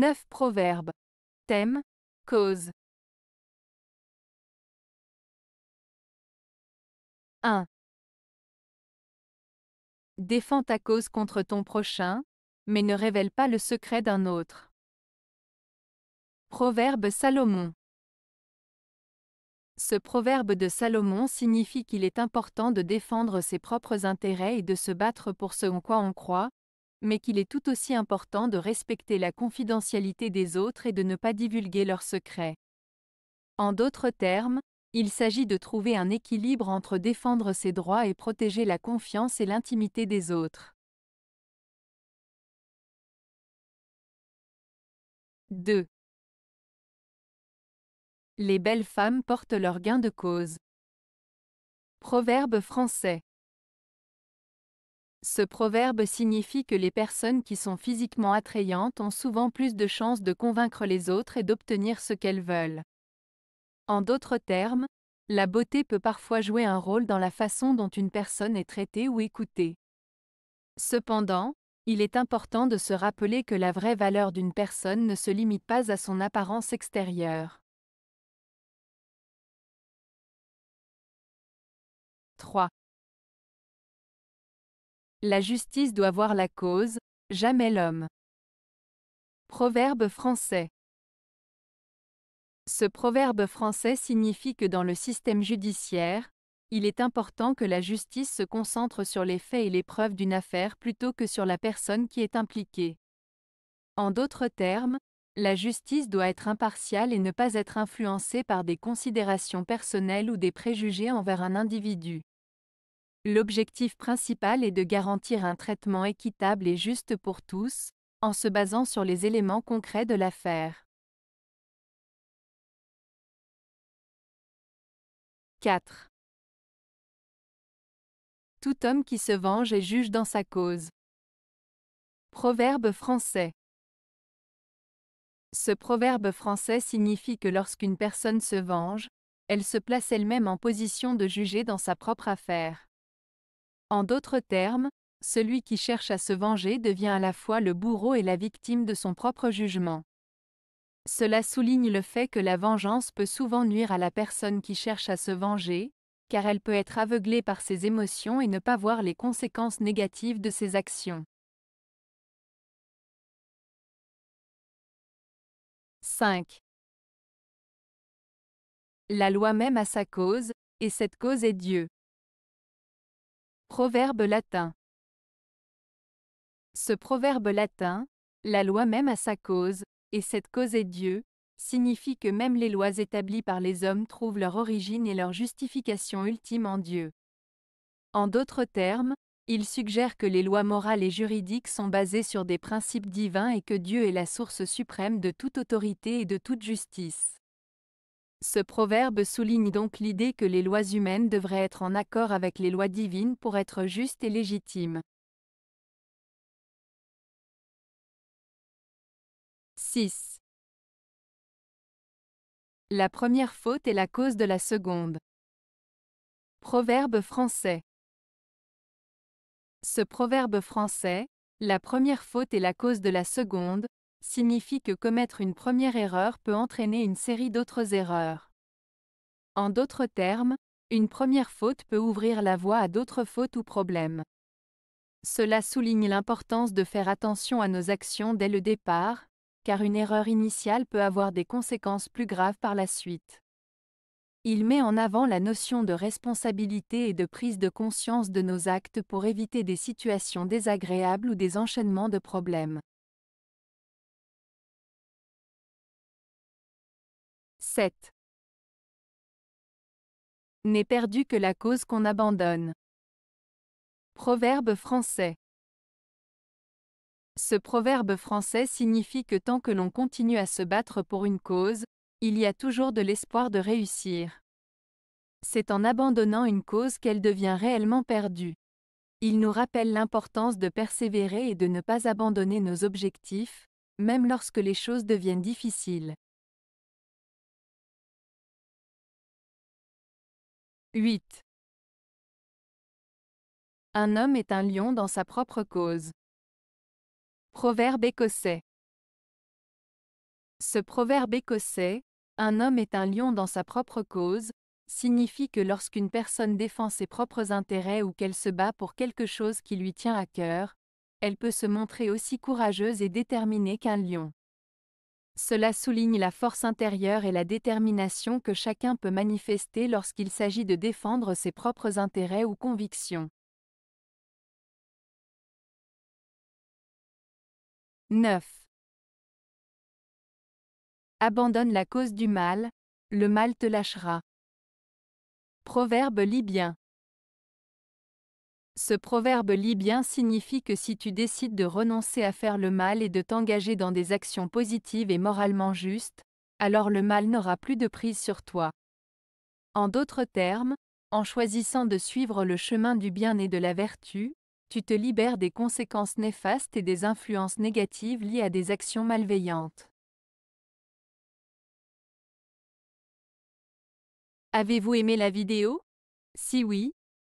9 proverbes. Thème, cause. 1. Défends ta cause contre ton prochain, mais ne révèle pas le secret d'un autre. Proverbe Salomon. Ce proverbe de Salomon signifie qu'il est important de défendre ses propres intérêts et de se battre pour ce en quoi on croit, mais qu'il est tout aussi important de respecter la confidentialité des autres et de ne pas divulguer leurs secrets. En d'autres termes, il s'agit de trouver un équilibre entre défendre ses droits et protéger la confiance et l'intimité des autres. 2. Les belles femmes portent leur gain de cause. Proverbe français. Ce proverbe signifie que les personnes qui sont physiquement attrayantes ont souvent plus de chances de convaincre les autres et d'obtenir ce qu'elles veulent. En d'autres termes, la beauté peut parfois jouer un rôle dans la façon dont une personne est traitée ou écoutée. Cependant, il est important de se rappeler que la vraie valeur d'une personne ne se limite pas à son apparence extérieure. La justice doit voir la cause, jamais l'homme. Proverbe français. Ce proverbe français signifie que dans le système judiciaire, il est important que la justice se concentre sur les faits et les preuves d'une affaire plutôt que sur la personne qui est impliquée. En d'autres termes, la justice doit être impartiale et ne pas être influencée par des considérations personnelles ou des préjugés envers un individu. L'objectif principal est de garantir un traitement équitable et juste pour tous, en se basant sur les éléments concrets de l'affaire. 4. Tout homme qui se venge est juge dans sa cause. Proverbe français. Ce proverbe français signifie que lorsqu'une personne se venge, elle se place elle-même en position de juger dans sa propre affaire. En d'autres termes, celui qui cherche à se venger devient à la fois le bourreau et la victime de son propre jugement. Cela souligne le fait que la vengeance peut souvent nuire à la personne qui cherche à se venger, car elle peut être aveuglée par ses émotions et ne pas voir les conséquences négatives de ses actions. 5. La loi même a sa cause, et cette cause est Dieu. Proverbe latin. Ce proverbe latin, la loi même a sa cause, et cette cause est Dieu, signifie que même les lois établies par les hommes trouvent leur origine et leur justification ultime en Dieu. En d'autres termes, il suggère que les lois morales et juridiques sont basées sur des principes divins et que Dieu est la source suprême de toute autorité et de toute justice. Ce proverbe souligne donc l'idée que les lois humaines devraient être en accord avec les lois divines pour être justes et légitimes. 6. La première faute est la cause de la seconde. Proverbe français. Ce proverbe français, la première faute est la cause de la seconde, signifie que commettre une première erreur peut entraîner une série d'autres erreurs. En d'autres termes, une première faute peut ouvrir la voie à d'autres fautes ou problèmes. Cela souligne l'importance de faire attention à nos actions dès le départ, car une erreur initiale peut avoir des conséquences plus graves par la suite. Il met en avant la notion de responsabilité et de prise de conscience de nos actes pour éviter des situations désagréables ou des enchaînements de problèmes. 7. N'est perdu que la cause qu'on abandonne. Proverbe français. Ce proverbe français signifie que tant que l'on continue à se battre pour une cause, il y a toujours de l'espoir de réussir. C'est en abandonnant une cause qu'elle devient réellement perdue. Il nous rappelle l'importance de persévérer et de ne pas abandonner nos objectifs, même lorsque les choses deviennent difficiles. 8. Un homme est un lion dans sa propre cause. Proverbe écossais. Ce proverbe écossais, un homme est un lion dans sa propre cause, signifie que lorsqu'une personne défend ses propres intérêts ou qu'elle se bat pour quelque chose qui lui tient à cœur, elle peut se montrer aussi courageuse et déterminée qu'un lion. Cela souligne la force intérieure et la détermination que chacun peut manifester lorsqu'il s'agit de défendre ses propres intérêts ou convictions. 9. Abandonne la cause du mal, le mal te lâchera. Proverbe libyen. Ce proverbe libyen signifie que si tu décides de renoncer à faire le mal et de t'engager dans des actions positives et moralement justes, alors le mal n'aura plus de prise sur toi. En d'autres termes, en choisissant de suivre le chemin du bien et de la vertu, tu te libères des conséquences néfastes et des influences négatives liées à des actions malveillantes. Avez-vous aimé la vidéo Si oui,